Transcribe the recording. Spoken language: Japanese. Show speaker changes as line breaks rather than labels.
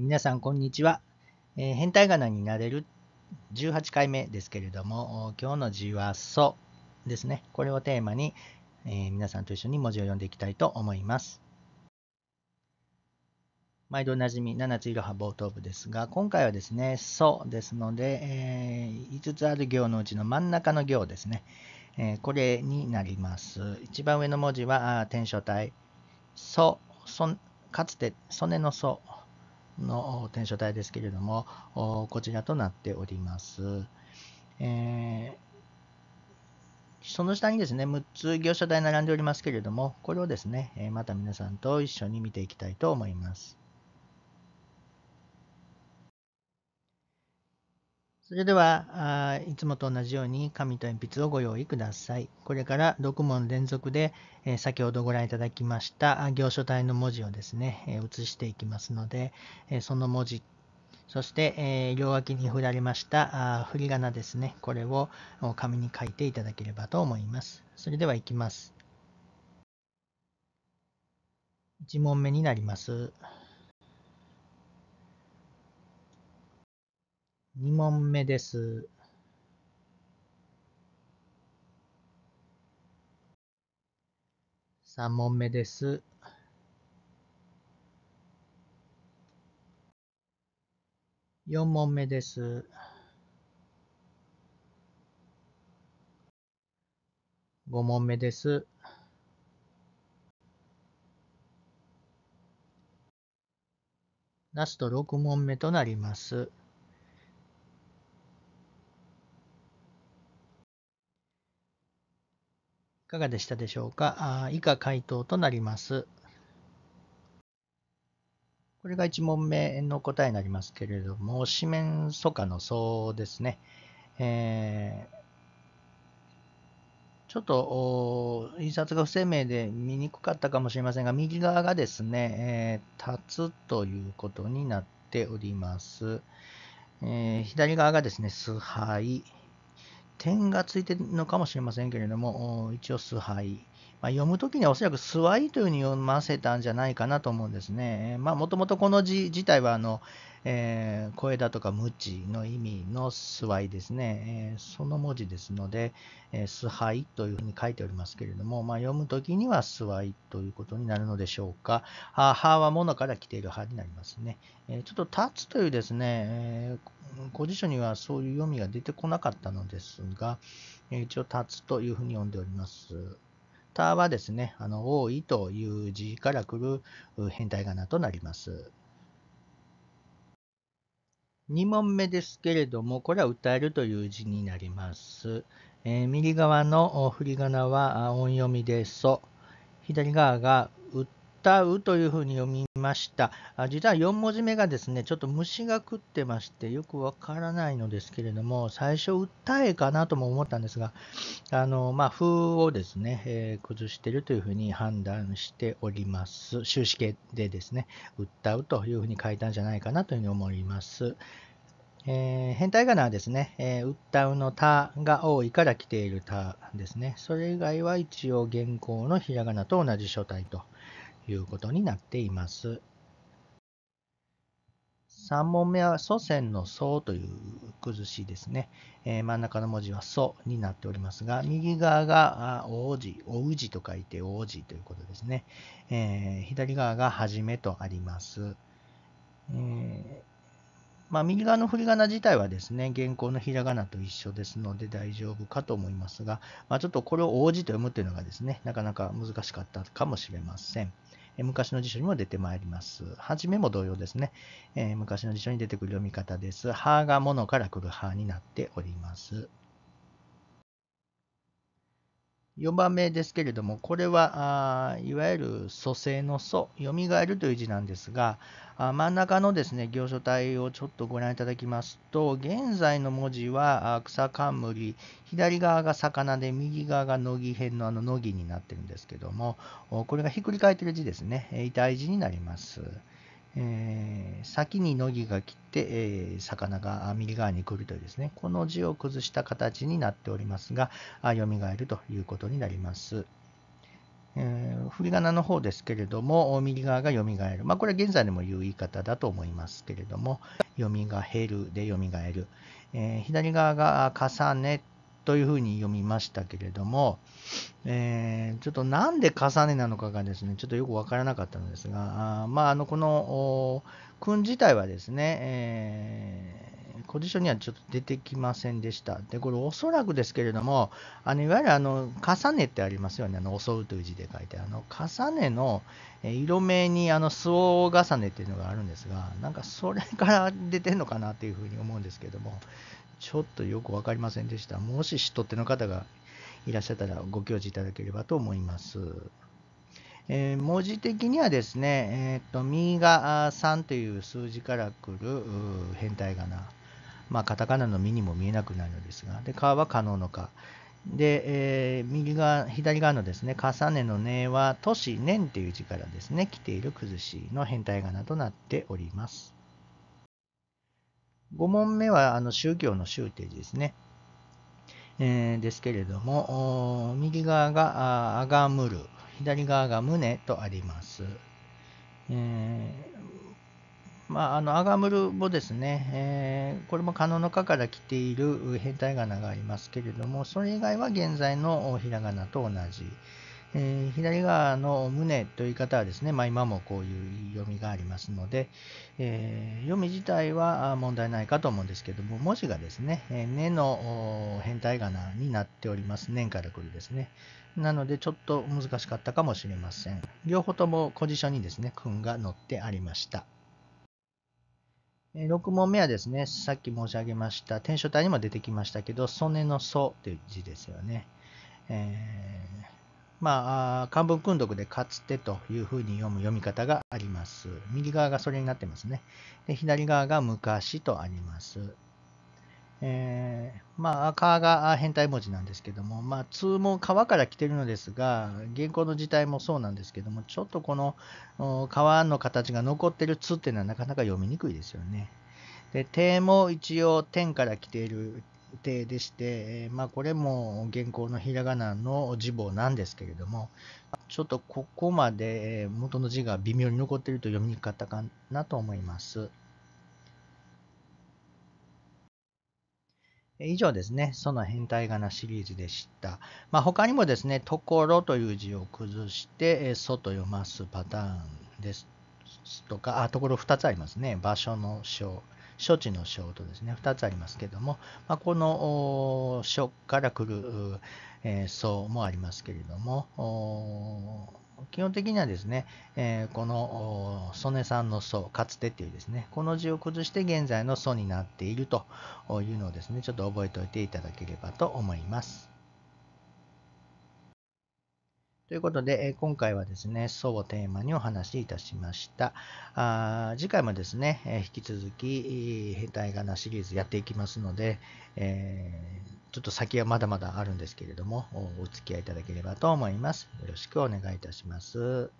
皆さん、こんにちは。えー、変態仮名になれる18回目ですけれども、今日の字は素ですね。これをテーマに、えー、皆さんと一緒に文字を読んでいきたいと思います。毎度おなじみ、7ついろは冒頭部ですが、今回はですね、素ですので、えー、5つある行のうちの真ん中の行ですね。えこれになります。一番上の文字は、あ転書体。素、かつて、曽根の素。の転書体ですけれども、こちらとなっております。えーその下にですね、6つ業者代並んでおりますけれども、これをですね、また皆さんと一緒に見ていきたいと思います。それでは、いつもと同じように紙と鉛筆をご用意ください。これから6問連続で、え先ほどご覧いただきました行書体の文字をですね、え写していきますので、えその文字、そして、え両脇に振られましたあ振り仮名ですね、これを紙に書いていただければと思います。それではいきます。1問目になります。2問目です。3問目です。4問目です。5問目です。ラスト6問目となります。いかがでしたでしょうかあ以下回答となります。これが1問目の答えになりますけれども、四面楚歌の層ですね。えー、ちょっと印刷が不鮮明で見にくかったかもしれませんが、右側がですね、えー、立つということになっております。えー、左側がですね、崇拝。点がついてるのかもしれませんけれども、一応、崇拝。まあ、読むときにはおそらく「スワイ」というふうに読ませたんじゃないかなと思うんですね。まあ、もともとこの字自体はあの、えー、声だとか無知の意味のスワイですね。えー、その文字ですので、えー、スハイというふうに書いておりますけれども、まあ、読むときにはスワイということになるのでしょうか。はははもから来ているはになりますね。えー、ちょっと立つというですね、えー、ご辞書にはそういう読みが出てこなかったのですが、一応、立つというふうに呼んでおります。たはですね、あの、多いという字から来る変態仮名となります。2問目ですけれども、これは歌えるという字になります。えー、右側の振り仮名は音読みで、そ。左側が歌うというふうに読みました。実は4文字目がですね、ちょっと虫が食ってまして、よくわからないのですけれども、最初、訴えかなとも思ったんですが、あの、まあ、風をですね、えー、崩しているというふうに判断しております。終止形でですね、訴うというふうに書いたんじゃないかなというふうに思います。えー、変態仮名はですね、えー、歌うのたが多いから来ているたですね。それ以外は一応現行のひらがなと同じ書体ということになっています。3問目は祖先の祖という崩しですね。えー、真ん中の文字は祖になっておりますが、右側が王子、王子と書いて王子ということですね。えー、左側がはじめとあります。えーまあ、右側の振り仮名自体はですね、現行のひらがなと一緒ですので大丈夫かと思いますが、まあ、ちょっとこれを王子と読むというのがですね、なかなか難しかったかもしれません。昔の辞書にも出てまいります。はじめも同様ですね。え昔の辞書に出てくる読み方です。はが物から来るはになっております。4番目ですけれども、これは、いわゆる蘇生の蘇、蘇るという字なんですが、あ真ん中のですね、行書体をちょっとご覧いただきますと、現在の文字は草冠、左側が魚で、右側が乃木編のあの乃木になってるんですけども、これがひっくり返ってる字ですね、遺体字になります。えー、先に乃木が来て、えー、魚が右側に来るというですね、この字を崩した形になっておりますが、あ蘇るということになります。えー、振り仮名の方ですけれども、右側が蘇る。まあ、これは現在でも言う言い方だと思いますけれども、蘇るで蘇る。えー、左側が重ねというふうに読みましたけれども、えー、ちょっとなんで重ねなのかがですね、ちょっとよくわからなかったのですが、あまあ、あの、この、訓自体はですね、えー、ポジションにはちょっと出てきませんでした。で、これおそらくですけれども、あのいわゆるあの重ねってありますよね、あの襲うという字で書いて、あの重ねの色目にあの巣を重ねっていうのがあるんですが、なんかそれから出てるのかなっていうふうに思うんですけども、ちょっとよく分かりませんでした。もし知っとっての方がいらっしゃったらご教示いただければと思います。えー、文字的にはですね、えーと、右が3という数字からくる変態仮名、まあ、カタカナの「身にも見えなくなるのですが、で、かは可能のか。で、えー、右側、左側のですね、重ねの根は、都市、年という字からですね、来ている崩しの変態仮名となっております。5問目はあの宗教の宗定ですね。えー、ですけれども、右側がアガムル、左側が胸とあります。えー、まあ、あのアガムルもですね、えー、これもカノの科から来ている変体仮名がありますけれども、それ以外は現在のひらがなと同じ。えー、左側の胸という方はですね、まあ、今もこういう読みがありますので、えー、読み自体は問題ないかと思うんですけども、文字がですね、えー、根の変態仮名になっております。年から来るですね。なので、ちょっと難しかったかもしれません。両方とも小辞書にですね、訓が載ってありました。6問目はですね、さっき申し上げました、転書体にも出てきましたけど、曽根の祖という字ですよね。えーまあ、漢文訓読でかつてというふうに読む読み方があります。右側がそれになってますね。で左側が昔とあります。えー、まあ、川が変態文字なんですけども、まあ、通も川から来てるのですが、現行の字体もそうなんですけども、ちょっとこの川の形が残ってる「通っていうのはなかなか読みにくいですよね。で、手も一応、天から来ている定でして、まあ、これも現行のひらがなの字母なんですけれども、ちょっとここまで元の字が微妙に残っていると読みにくかったかなと思います。以上ですね、その変態仮名シリーズでした。まあ、他にもですね、ところという字を崩して、そと読ますパターンですとか、あ、ところ2つありますね。場所の章。処置の症とですね、2つありますけども、まあ、この書から来る、え層もありますけれども、基本的にはですね、えこの曽根さんの層、かつてっていうですね、この字を崩して現在の層になっているというのをですね、ちょっと覚えておいていただければと思います。ということで、今回はですね、祖をテーマにお話しいたしました。あ次回もですね、引き続き、変態がなシリーズやっていきますので、えー、ちょっと先はまだまだあるんですけれども、お付き合いいただければと思います。よろしくお願いいたします。